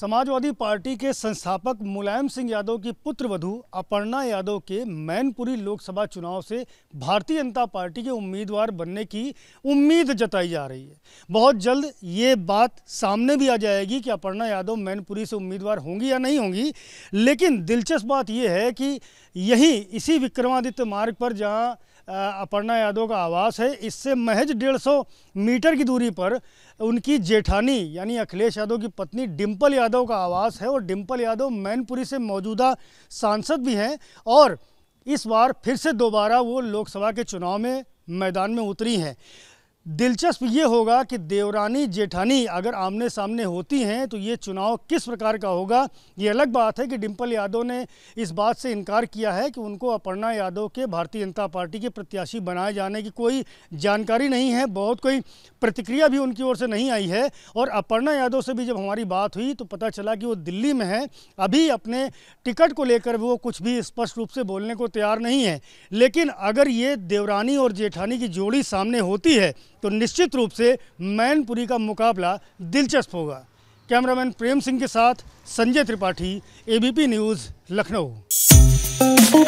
Samajwadi party के संस्थापक मुलायम सिंह यादव की पुत्रवधु अपर्णा यादव के मैनपुरी लोकसभा चुनाव से भारतीय जनता पार्टी के उम्मीदवार बनने की उम्मीद जताई जा रही है बहुत जल्द ये बात सामने भी आ जाएगी कि अपर्णा यादव मैनपुरी से उम्मीदवार होंगी या नहीं होंगी लेकिन दिलचस्प बात यह है कि यही इसी विक्रमादित्य मार्ग पर जहाँ अपर्णा यादव का आवास है इससे महज 150 मीटर की दूरी पर उनकी जेठानी यानी अखिलेश यादव की पत्नी डिम्पल यादव का आवास है और डिम्पल यादव मैनपुरी से मौजूदा सांसद भी हैं और इस बार फिर से दोबारा वो लोकसभा के चुनाव में मैदान में उतरी हैं दिलचस्प ये होगा कि देवरानी जेठानी अगर आमने सामने होती हैं तो ये चुनाव किस प्रकार का होगा ये अलग बात है कि डिम्पल यादव ने इस बात से इनकार किया है कि उनको अपर्णा यादव के भारतीय जनता पार्टी के प्रत्याशी बनाए जाने की कोई जानकारी नहीं है बहुत कोई प्रतिक्रिया भी उनकी ओर से नहीं आई है और अपर्णा यादव से भी जब हमारी बात हुई तो पता चला कि वो दिल्ली में है अभी अपने टिकट को लेकर वो कुछ भी स्पष्ट रूप से बोलने को तैयार नहीं है लेकिन अगर ये देवरानी और जेठानी की जोड़ी सामने होती है तो निश्चित रूप से मैनपुरी का मुकाबला दिलचस्प होगा कैमरामैन प्रेम सिंह के साथ संजय त्रिपाठी एबीपी न्यूज़ लखनऊ